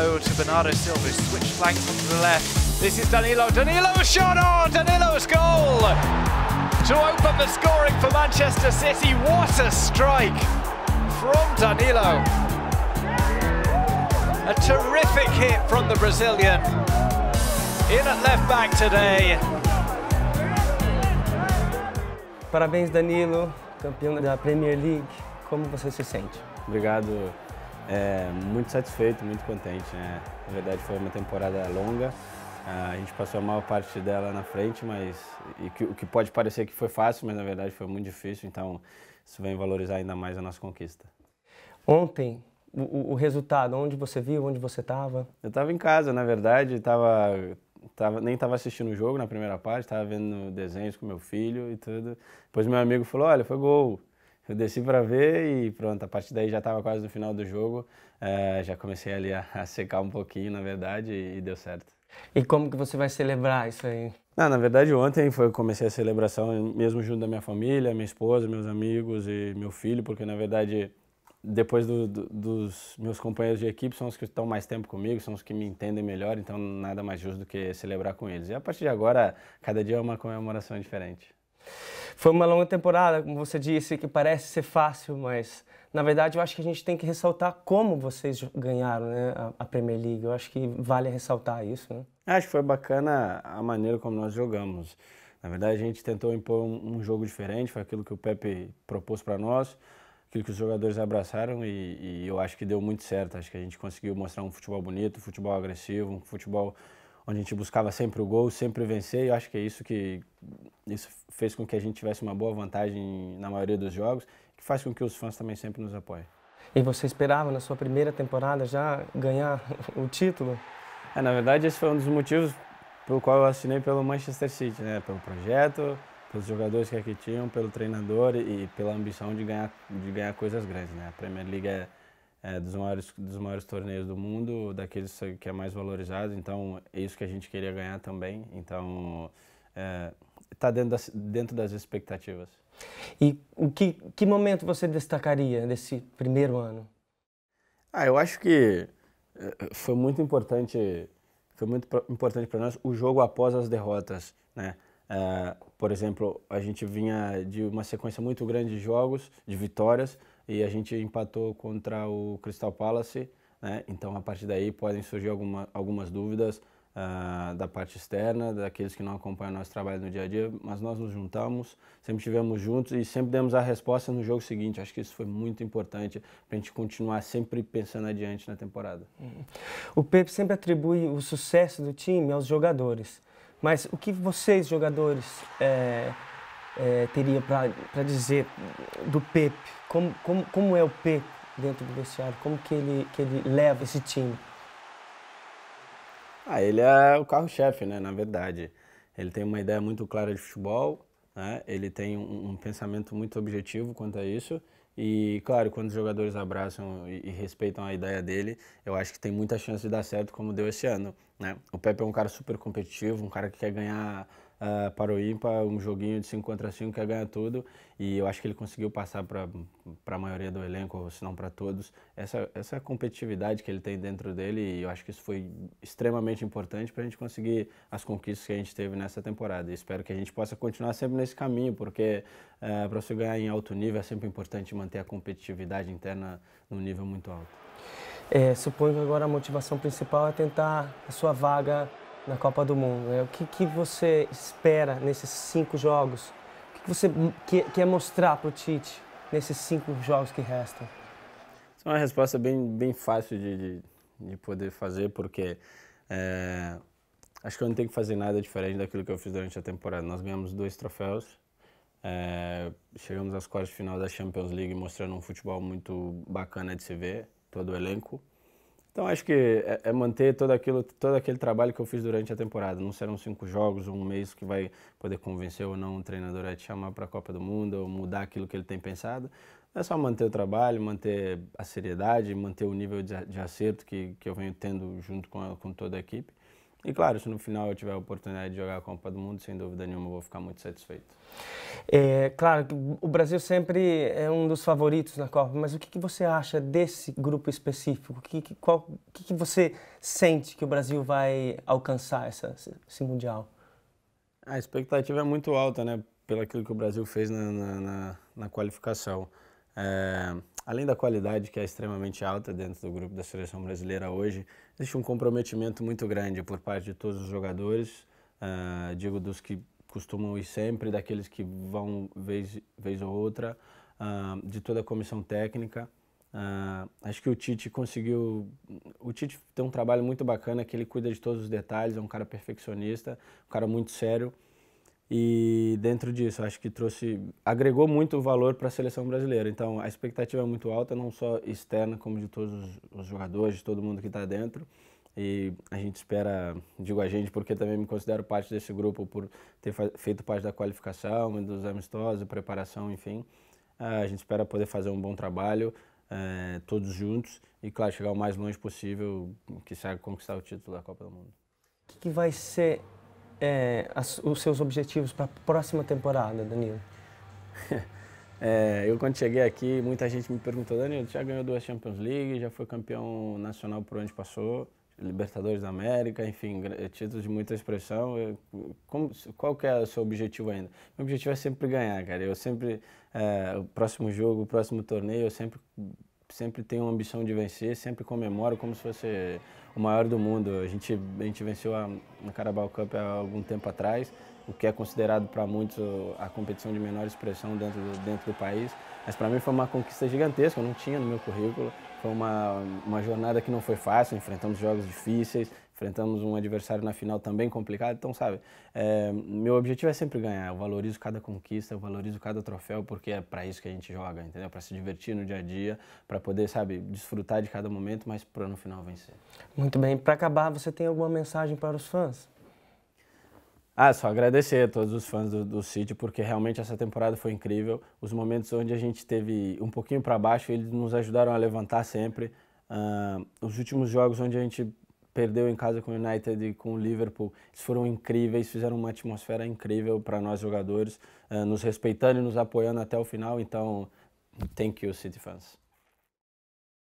low to Bernardo Silva, switch flanks onto the left. This is Danilo. Danilo shot on! Danilo's goal! To open the scoring for Manchester City. What a strike from Danilo. A terrific hit from the Brazilian. In at left back today. Parabéns, Danilo, campeão da Premier League. Como você se sente? Obrigado É, muito satisfeito, muito contente. Né? Na verdade, foi uma temporada longa. Ah, a gente passou a maior parte dela na frente, mas o que, que pode parecer que foi fácil, mas na verdade foi muito difícil. Então, isso vem valorizar ainda mais a nossa conquista. Ontem, o, o resultado, onde você viu, onde você estava? Eu estava em casa, na verdade, estava tava, nem estava assistindo o jogo na primeira parte, estava vendo desenhos com meu filho e tudo. Depois meu amigo falou, olha, foi gol. Eu desci para ver e pronto, a partir daí já estava quase no final do jogo, eh, já comecei ali a, a, secar um pouquinho, na verdade, e, e, deu certo. E como que você vai celebrar isso aí? Não, ah, na verdade, ontem foi eu comecei a celebração mesmo junto da minha família, minha esposa, meus amigos e meu filho, porque na verdade depois do, do, dos meus companheiros de equipe, são os que estão mais tempo comigo, são os que me entendem melhor, então nada mais justo do que celebrar com eles. E a partir de agora, cada dia é uma comemoração diferente. Foi uma longa temporada, como você disse, que parece ser fácil, mas na verdade eu acho que a gente tem que ressaltar como vocês ganharam né, a, Premier League. Eu acho que vale ressaltar isso. Né? Acho que foi bacana a maneira como nós jogamos. Na verdade, a gente tentou impor um, um jogo diferente, foi aquilo que o Pepe propôs para nós, aquilo que os jogadores abraçaram e, e eu acho que deu muito certo. Acho que a gente conseguiu mostrar um futebol bonito, um futebol agressivo, um futebol onde a gente buscava sempre o gol, sempre vencer, e eu acho que é isso que isso fez com que a gente tivesse uma boa vantagem na maioria dos jogos, que faz com que os fãs também sempre nos apoiem. E você esperava na sua primeira temporada já ganhar o título? É, na verdade, esse foi um dos motivos pelo qual eu assinei pelo Manchester City, né? Pelo projeto, pelos jogadores que aqui tinham, pelo treinador e pela ambição de ganhar, de ganhar coisas grandes, né? A Premier League é é, dos, maiores, dos maiores torneios do mundo, daqueles que é mais valorizado, então é isso que a gente queria ganhar também, então está é, tá dentro, das, dentro das expectativas. E o que, que momento você destacaria desse primeiro ano? Ah, eu acho que é, foi muito importante foi muito importante para nós o jogo após as derrotas, né? É, por exemplo, a gente vinha de uma sequência muito grande de jogos, de vitórias, e a gente empatou contra o Crystal Palace, né? Então a partir daí podem surgir alguma, algumas dúvidas uh, da parte externa, daqueles que não acompanham nosso trabalho no dia a dia, mas nós nos juntamos, sempre estivemos juntos e sempre demos a resposta no jogo seguinte. Acho que isso foi muito importante para a gente continuar sempre pensando adiante na temporada. Uhum. O Pepe sempre atribui o sucesso do time aos jogadores. Mas o que vocês, jogadores, é, é, teria para dizer do Pepe? Como, como, como é o Pepe dentro do vestiário? Como que ele, que ele leva esse time? Ah, ele é o carro-chefe, né? Na verdade, ele tem uma ideia muito clara de futebol, né? Ele tem um, um pensamento muito objetivo quanto a isso. E claro, quando os jogadores abraçam e, respeitam a ideia dele, eu acho que tem muita chance de dar certo como deu esse ano, né? O Pepe é um cara super competitivo, um cara que quer ganhar uh, ah, para o IMPA, um joguinho de 5 contra 5 que ganha tudo. E eu acho que ele conseguiu passar para a maioria do elenco, se não para todos, essa, essa competitividade que ele tem dentro dele. E eu acho que isso foi extremamente importante para a gente conseguir as conquistas que a gente teve nessa temporada. E espero que a gente possa continuar sempre nesse caminho, porque uh, eh, para você ganhar em alto nível é sempre importante manter a competitividade interna num nível muito alto. É, suponho que agora a motivação principal é tentar a sua vaga na Copa do Mundo. Né? O que, que você espera nesses cinco jogos? O que, você quer, quer mostrar para o Tite nesses cinco jogos que restam? Essa é uma resposta bem, bem fácil de, de, de poder fazer, porque é, acho que eu não tenho que fazer nada diferente daquilo que eu fiz durante a temporada. Nós ganhamos dois troféus, é, chegamos às quartas de final da Champions League mostrando um futebol muito bacana de se ver, todo o elenco. Então acho que é, é manter todo, aquilo, todo aquele trabalho que eu fiz durante a temporada. Não serão cinco jogos ou um mês que vai poder convencer ou não um treinador a te chamar para a Copa do Mundo ou mudar aquilo que ele tem pensado. é só manter o trabalho, manter a seriedade, manter o nível de, de acerto que, que eu venho tendo junto com, a, com toda a equipe. E claro, se no final eu tiver a oportunidade de jogar a Copa do Mundo, sem dúvida nenhuma eu vou ficar muito satisfeito. É, claro o Brasil sempre é um dos favoritos na Copa, mas o que, que você acha desse grupo específico? O que, que, qual, que, que você sente que o Brasil vai alcançar essa, esse Mundial? A expectativa é muito alta, né? Pelo aquilo que o Brasil fez na, na, na, na qualificação. É, além da qualidade que é extremamente alta dentro do grupo da seleção brasileira hoje, existe um comprometimento muito grande por parte de todos os jogadores, uh, digo dos que costumam ir sempre, daqueles que vão vez, vez ou outra, uh, de toda a comissão técnica. Uh, acho que o Tite conseguiu. O Tite tem um trabalho muito bacana que ele cuida de todos os detalhes, é um cara perfeccionista, um cara muito sério. E dentro disso, acho que trouxe, agregou muito valor para a seleção brasileira. Então, a expectativa é muito alta, não só externa, como de todos os, os jogadores, de todo mundo que está dentro. E a gente espera, digo a gente, porque também me considero parte desse grupo por ter feito parte da qualificação, dos amistosos, preparação, enfim. Ah, a gente espera poder fazer um bom trabalho, eh, todos juntos, e claro, chegar o mais longe possível, que seja conquistar o título da Copa do Mundo. O que, que vai ser é, as, os seus objetivos para a próxima temporada, Danilo? É, eu quando cheguei aqui, muita gente me perguntou, Danilo, já ganhou duas Champions League, já foi campeão nacional por onde passou, Libertadores da América, enfim, eh, títulos de muita expressão. Eh, como, qual que é o seu objetivo ainda? Meu objetivo é sempre ganhar, cara. Eu sempre, é, o próximo jogo, o próximo torneio, eu sempre, sempre tenho a ambição de vencer, sempre comemoro como se fosse o maior do mundo. A gente, a gente venceu a, a Carabao Cup há algum tempo atrás, o que é considerado para muitos a competição de menor expressão dentro do, dentro do país. Mas para mim foi uma conquista gigantesca, eu não tinha no meu currículo. Foi uma, uma jornada que não foi fácil, enfrentamos jogos difíceis, enfrentamos um adversário na final também complicado. Então, sabe, é, meu objetivo é sempre ganhar. Eu valorizo cada conquista, eu valorizo cada troféu, porque é para isso que a gente joga, entendeu? Para se divertir no dia a dia, para poder, sabe, desfrutar de cada momento, mas para no final vencer. Muito muito bem. Para acabar, você tem alguma mensagem para os fãs? Ah, só agradecer a todos os fãs do, City, porque realmente essa temporada foi incrível. Os momentos onde a gente teve um pouquinho para baixo, eles nos ajudaram a levantar sempre. Uh, os últimos jogos onde a gente perdeu em casa com o United e com o Liverpool, eles foram incríveis, fizeram uma atmosfera incrível para nós jogadores, uh, nos respeitando e nos apoiando até o final. Então, thank you, City fans.